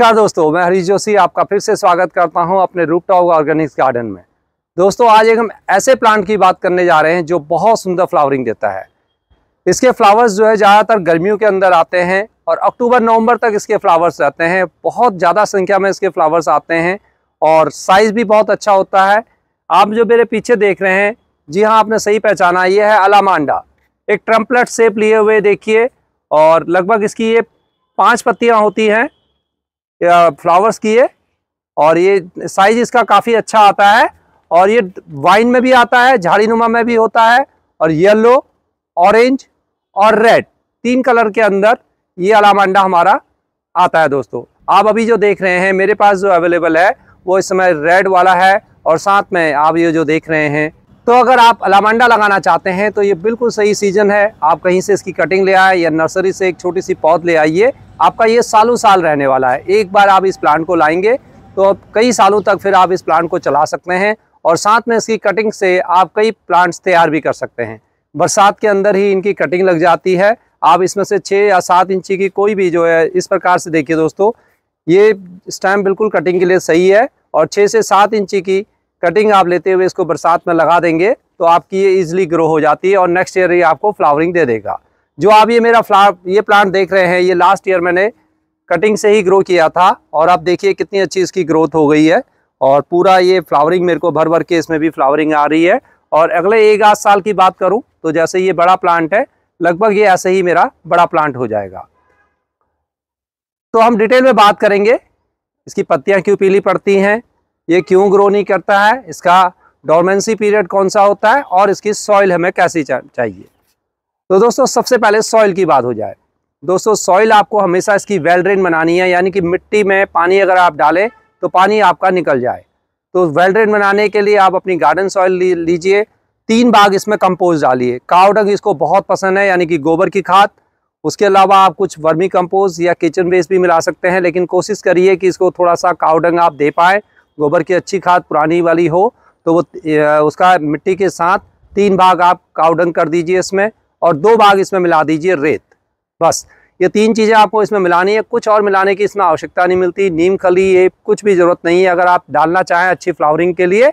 नमस्कार दोस्तों मैं हरीश जोशी आपका फिर से स्वागत करता हूं अपने रूपटॉप ऑर्गेनिक्स गार्डन में दोस्तों आज एक हम ऐसे प्लांट की बात करने जा रहे हैं जो बहुत सुंदर फ्लावरिंग देता है इसके फ्लावर्स जो है ज़्यादातर गर्मियों के अंदर आते हैं और अक्टूबर नवंबर तक इसके फ्लावर्स रहते हैं बहुत ज़्यादा संख्या में इसके फ्लावर्स आते हैं और साइज़ भी बहुत अच्छा होता है आप जो मेरे पीछे देख रहे हैं जी हाँ आपने सही पहचाना ये है अलामांडा एक ट्रम्पलेट सेप लिए हुए देखिए और लगभग इसकी ये पाँच पत्तियाँ होती हैं फ्लावर्स की है और ये साइज इसका काफ़ी अच्छा आता है और ये वाइन में भी आता है झाड़ी नुमा में भी होता है और येलो ऑरेंज और रेड तीन कलर के अंदर ये अलामंडा हमारा आता है दोस्तों आप अभी जो देख रहे हैं मेरे पास जो अवेलेबल है वो इस समय रेड वाला है और साथ में आप ये जो देख रहे हैं तो अगर आप अलामंडा लगाना चाहते हैं तो ये बिल्कुल सही सीजन है आप कहीं से इसकी कटिंग ले आए या नर्सरी से एक छोटी सी पौध ले आइए आपका ये सालों साल रहने वाला है एक बार आप इस प्लांट को लाएंगे तो आप कई सालों तक फिर आप इस प्लांट को चला सकते हैं और साथ में इसकी कटिंग से आप कई प्लांट्स तैयार भी कर सकते हैं बरसात के अंदर ही इनकी कटिंग लग जाती है आप इसमें से छः या सात इंची की कोई भी जो है इस प्रकार से देखिए दोस्तों ये स्टैम बिल्कुल कटिंग के लिए सही है और छः से सात इंची की कटिंग आप लेते हुए इसको बरसात में लगा देंगे तो आपकी ये इजिली ग्रो हो जाती है और नेक्स्ट ईयर ये आपको फ्लावरिंग दे देगा जो आप ये मेरा फ्लावर ये प्लांट देख रहे हैं ये लास्ट ईयर मैंने कटिंग से ही ग्रो किया था और आप देखिए कितनी अच्छी इसकी ग्रोथ हो गई है और पूरा ये फ्लावरिंग मेरे को भर भर के इसमें भी फ्लावरिंग आ रही है और अगले एक आध साल की बात करूँ तो जैसे ये बड़ा प्लांट है लगभग ये ऐसे ही मेरा बड़ा प्लांट हो जाएगा तो हम डिटेल में बात करेंगे इसकी पत्तियां क्यों पीली पड़ती हैं ये क्यों ग्रो नहीं करता है इसका डोरमेंसी पीरियड कौन सा होता है और इसकी सॉइल हमें कैसी चाहिए तो दोस्तों सबसे पहले सॉइल की बात हो जाए दोस्तों सॉइल आपको हमेशा इसकी वेल ड्रेन बनानी है यानी कि मिट्टी में पानी अगर आप डालें तो पानी आपका निकल जाए तो वेल ड्रेन बनाने के लिए आप अपनी गार्डन सॉइल लीजिए तीन बाग इसमें कंपोस्ट डालिए कावडंग इसको बहुत पसंद है यानी कि गोबर की खाद उसके अलावा आप कुछ वर्मी कंपोस्ट या किचन वेस्ट भी मिला सकते हैं लेकिन कोशिश करिए कि इसको थोड़ा सा कावडंग आप दे पाए गोबर की अच्छी खाद पुरानी वाली हो तो वो उसका मिट्टी के साथ तीन भाग आप कावडंग कर दीजिए इसमें और दो बाघ इसमें मिला दीजिए रेत बस ये तीन चीज़ें आपको इसमें मिलानी है कुछ और मिलाने की इसमें आवश्यकता नहीं मिलती नीम खली ये कुछ भी ज़रूरत नहीं है अगर आप डालना चाहें अच्छी फ्लावरिंग के लिए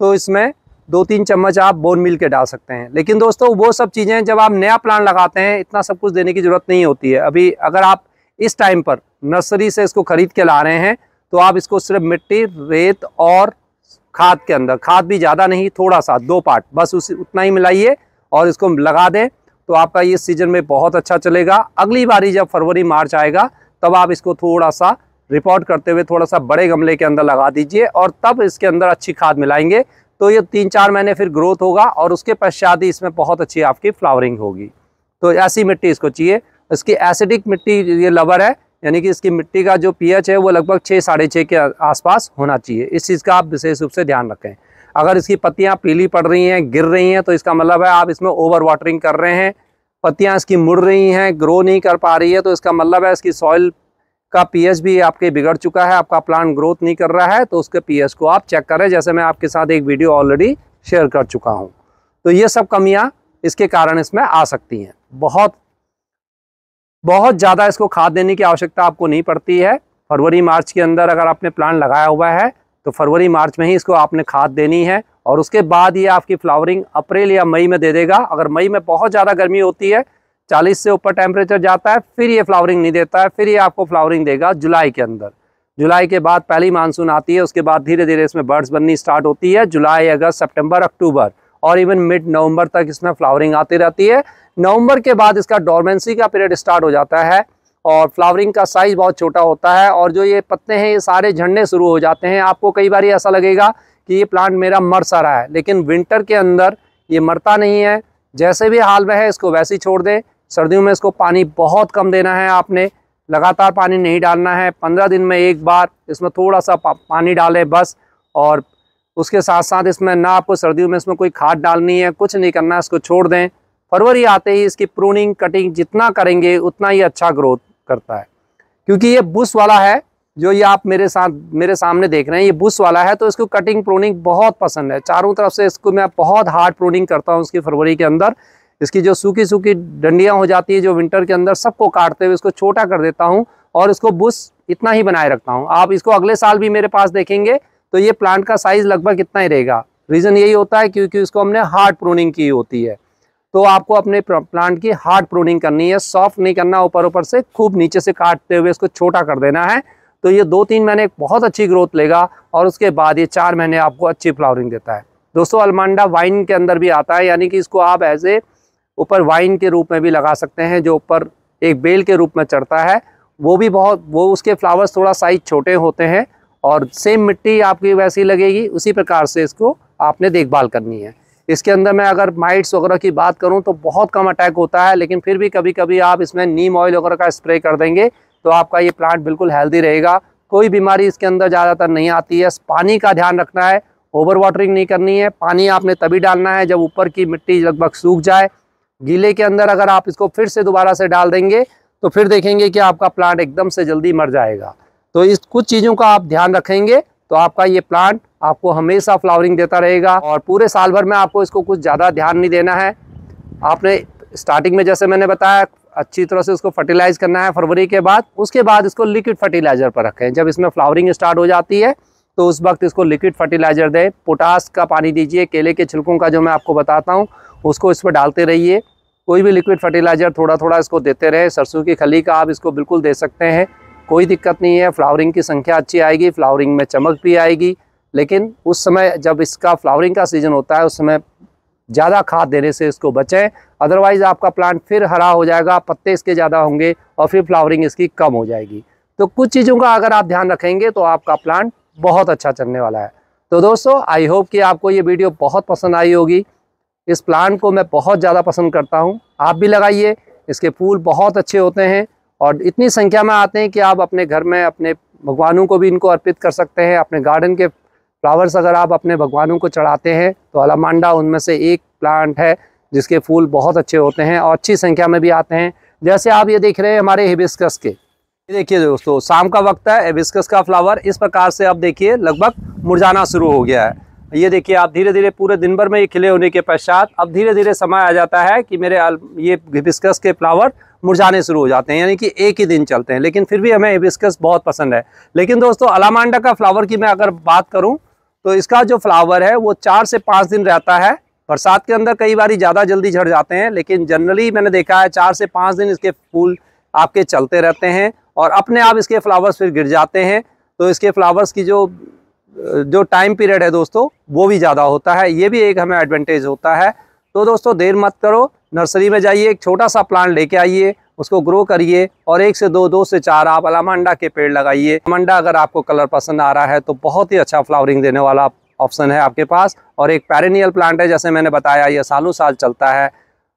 तो इसमें दो तीन चम्मच आप बोन मिल के डाल सकते हैं लेकिन दोस्तों वो सब चीज़ें जब आप नया प्लान लगाते हैं इतना सब कुछ देने की ज़रूरत नहीं होती है अभी अगर आप इस टाइम पर नर्सरी से इसको खरीद के ला रहे हैं तो आप इसको सिर्फ मिट्टी रेत और खाद के अंदर खाद भी ज़्यादा नहीं थोड़ा सा दो पार्ट बस उस उतना ही मिलाइए और इसको लगा दें तो आपका ये सीजन में बहुत अच्छा चलेगा अगली बारी जब फरवरी मार्च आएगा तब आप इसको थोड़ा सा रिपोर्ट करते हुए थोड़ा सा बड़े गमले के अंदर लगा दीजिए और तब इसके अंदर अच्छी खाद मिलाएंगे तो ये तीन चार महीने फिर ग्रोथ होगा और उसके पश्चात ही इसमें बहुत अच्छी आपकी फ्लावरिंग होगी तो ऐसी मिट्टी इसको चाहिए इसकी एसिडिक मिट्टी ये लवर है यानी कि इसकी मिट्टी का जो पीएच है वो लगभग छः साढ़े छः के आसपास होना चाहिए इस चीज़ का आप विशेष रूप से ध्यान रखें अगर इसकी पत्तियाँ पीली पड़ रही हैं गिर रही हैं तो इसका मतलब है आप इसमें ओवर वाटरिंग कर रहे हैं पत्तियाँ इसकी मुड़ रही हैं ग्रो नहीं कर पा रही है तो इसका मतलब है इसकी सॉइल का पीएच भी आपके बिगड़ चुका है आपका प्लांट ग्रोथ नहीं कर रहा है तो उसके पीएच को आप चेक करें जैसे मैं आपके साथ एक वीडियो ऑलरेडी शेयर कर चुका हूँ तो ये सब कमियाँ इसके कारण इसमें आ सकती हैं बहुत बहुत ज़्यादा इसको खाद देने की आवश्यकता आपको नहीं पड़ती है फरवरी मार्च के अंदर अगर आपने प्लान लगाया हुआ है तो फरवरी मार्च में ही इसको आपने खाद देनी है और उसके बाद ये आपकी फ्लावरिंग अप्रैल या मई में दे देगा अगर मई में बहुत ज़्यादा गर्मी होती है चालीस से ऊपर टेम्परेचर जाता है फिर ये फ्लावरिंग नहीं देता है फिर ये आपको फ्लावरिंग देगा जुलाई के अंदर जुलाई के बाद पहली मानसून आती है उसके बाद धीरे धीरे इसमें बर्ड्स बननी स्टार्ट होती है जुलाई अगस्त सितंबर अक्टूबर और इवन मिड नवंबर तक इसमें फ्लावरिंग आती रहती है नवंबर के बाद इसका डॉर्मेंसी का पीरियड स्टार्ट हो जाता है और फ्लावरिंग का साइज़ बहुत छोटा होता है और जो ये पत्ते हैं ये सारे झड़ने शुरू हो जाते हैं आपको कई बार ऐसा लगेगा कि ये प्लांट मेरा मर सा रहा है लेकिन विंटर के अंदर ये मरता नहीं है जैसे भी हाल में है इसको वैसे ही छोड़ दें सर्दियों में इसको पानी बहुत कम देना है आपने लगातार पानी नहीं डालना है पंद्रह दिन में एक बार इसमें थोड़ा सा पा, पानी डालें बस और उसके साथ साथ इसमें ना आपको सर्दियों में इसमें कोई खाद डालनी है कुछ नहीं करना इसको छोड़ दें फरवरी आते ही इसकी प्रूनिंग कटिंग जितना करेंगे उतना ही अच्छा ग्रोथ करता है क्योंकि ये बुश वाला है जो ये आप मेरे साथ मेरे सामने देख रहे हैं ये बुश वाला है तो इसको कटिंग प्रोनिंग बहुत पसंद है चारों तरफ से इसको मैं बहुत हार्ड प्रोनिंग करता हूँ उसकी फरवरी के अंदर इसकी जो सूखी सूखी डंडियाँ हो जाती है जो विंटर के अंदर सबको काटते हुए इसको छोटा कर देता हूँ और इसको बुश इतना ही बनाए रखता हूँ आप इसको अगले साल भी मेरे पास देखेंगे तो ये प्लांट का साइज़ लगभग इतना ही रहेगा रीज़न यही होता है क्योंकि इसको हमने हार्ड प्रोनिंग की होती है तो आपको अपने प्लांट की हार्ड प्रोनिंग करनी है सॉफ्ट नहीं करना ऊपर ऊपर से खूब नीचे से काटते हुए इसको छोटा कर देना है तो ये दो तीन महीने बहुत अच्छी ग्रोथ लेगा और उसके बाद ये चार महीने आपको अच्छी फ्लावरिंग देता है दोस्तों अलमांडा वाइन के अंदर भी आता है यानी कि इसको आप ऐसे ऊपर वाइन के रूप में भी लगा सकते हैं जो ऊपर एक बेल के रूप में चढ़ता है वो भी बहुत वो उसके फ्लावर्स थोड़ा साइज छोटे होते हैं और सेम मिट्टी आपकी वैसी लगेगी उसी प्रकार से इसको आपने देखभाल करनी है इसके अंदर मैं अगर माइट्स वगैरह की बात करूँ तो बहुत कम अटैक होता है लेकिन फिर भी कभी कभी आप इसमें नीम ऑयल वगैरह का स्प्रे कर देंगे तो आपका ये प्लांट बिल्कुल हेल्दी रहेगा कोई बीमारी इसके अंदर ज़्यादातर नहीं आती है पानी का ध्यान रखना है ओवर वाटरिंग नहीं करनी है पानी आपने तभी डालना है जब ऊपर की मिट्टी लगभग सूख जाए गीले के अंदर अगर आप इसको फिर से दोबारा से डाल देंगे तो फिर देखेंगे कि आपका प्लांट एकदम से जल्दी मर जाएगा तो इस कुछ चीज़ों का आप ध्यान रखेंगे तो आपका ये प्लांट आपको हमेशा फ्लावरिंग देता रहेगा और पूरे साल भर में आपको इसको कुछ ज़्यादा ध्यान नहीं देना है आपने स्टार्टिंग में जैसे मैंने बताया अच्छी तरह से उसको फर्टिलाइज करना है फरवरी के बाद उसके बाद इसको लिक्विड फर्टिलाइजर पर रखें जब इसमें फ्लावरिंग स्टार्ट हो जाती है तो उस वक्त इसको लिक्विड फर्टिलाइजर दें पोटास का पानी दीजिए केले के छिलकों का जो मैं आपको बताता हूँ उसको इस पर डालते रहिए कोई भी लिक्विड फर्टिलाइजर थोड़ा थोड़ा इसको देते रहें सरसों की खली का आप इसको बिल्कुल दे सकते हैं कोई दिक्कत नहीं है फ्लावरिंग की संख्या अच्छी आएगी फ्लावरिंग में चमक भी आएगी लेकिन उस समय जब इसका फ्लावरिंग का सीज़न होता है उस समय ज़्यादा खाद देने से इसको बचें अदरवाइज़ आपका प्लांट फिर हरा हो जाएगा पत्ते इसके ज़्यादा होंगे और फिर फ्लावरिंग इसकी कम हो जाएगी तो कुछ चीज़ों का अगर आप ध्यान रखेंगे तो आपका प्लांट बहुत अच्छा चलने वाला है तो दोस्तों आई होप कि आपको ये वीडियो बहुत पसंद आई होगी इस प्लांट को मैं बहुत ज़्यादा पसंद करता हूँ आप भी लगाइए इसके फूल बहुत अच्छे होते हैं और इतनी संख्या में आते हैं कि आप अपने घर में अपने भगवानों को भी इनको अर्पित कर सकते हैं अपने गार्डन के फ्लावर्स अगर आप अपने भगवानों को चढ़ाते हैं तो अलामांडा उनमें से एक प्लांट है जिसके फूल बहुत अच्छे होते हैं और अच्छी संख्या में भी आते हैं जैसे आप ये देख रहे हैं हमारे हिबिस्कस के देखिए दोस्तों शाम का वक्त है हिबिस्कस का फ्लावर इस प्रकार से आप देखिए लगभग मुरझाना शुरू हो गया है ये देखिए आप धीरे धीरे पूरे दिन भर में ये खिले होने के पश्चात अब धीरे धीरे समय आ जाता है कि मेरे ये हिबिस्कस के फ्लावर मुरझाने शुरू हो जाते हैं यानी कि एक ही दिन चलते हैं लेकिन फिर भी हमें हिबिस्कस बहुत पसंद है लेकिन दोस्तों अलामांडा का फ्लावर की मैं अगर बात करूँ तो इसका जो फ्लावर है वो चार से पाँच दिन रहता है बरसात के अंदर कई बार ज़्यादा जल्दी झड़ जाते हैं लेकिन जनरली मैंने देखा है चार से पाँच दिन इसके फूल आपके चलते रहते हैं और अपने आप इसके फ्लावर्स फिर गिर जाते हैं तो इसके फ्लावर्स की जो जो टाइम पीरियड है दोस्तों वो भी ज़्यादा होता है ये भी एक हमें एडवांटेज होता है तो दोस्तों देर मत करो नर्सरी में जाइए एक छोटा सा प्लांट लेके आइए उसको ग्रो करिए और एक से दो दो से चार आप अलामंडा के पेड़ लगाइए अलामंडा अगर आपको कलर पसंद आ रहा है तो बहुत ही अच्छा फ्लावरिंग देने वाला ऑप्शन है आपके पास और एक पैरिनियल प्लांट है जैसे मैंने बताया यह सालों साल चलता है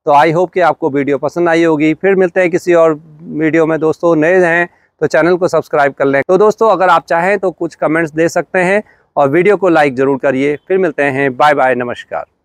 तो आई होप कि आपको वीडियो पसंद आई होगी फिर मिलते हैं किसी और वीडियो में दोस्तों नए हैं तो चैनल को सब्सक्राइब कर लें तो दोस्तों अगर आप चाहें तो कुछ कमेंट्स दे सकते हैं और वीडियो को लाइक ज़रूर करिए फिर मिलते हैं बाय बाय नमस्कार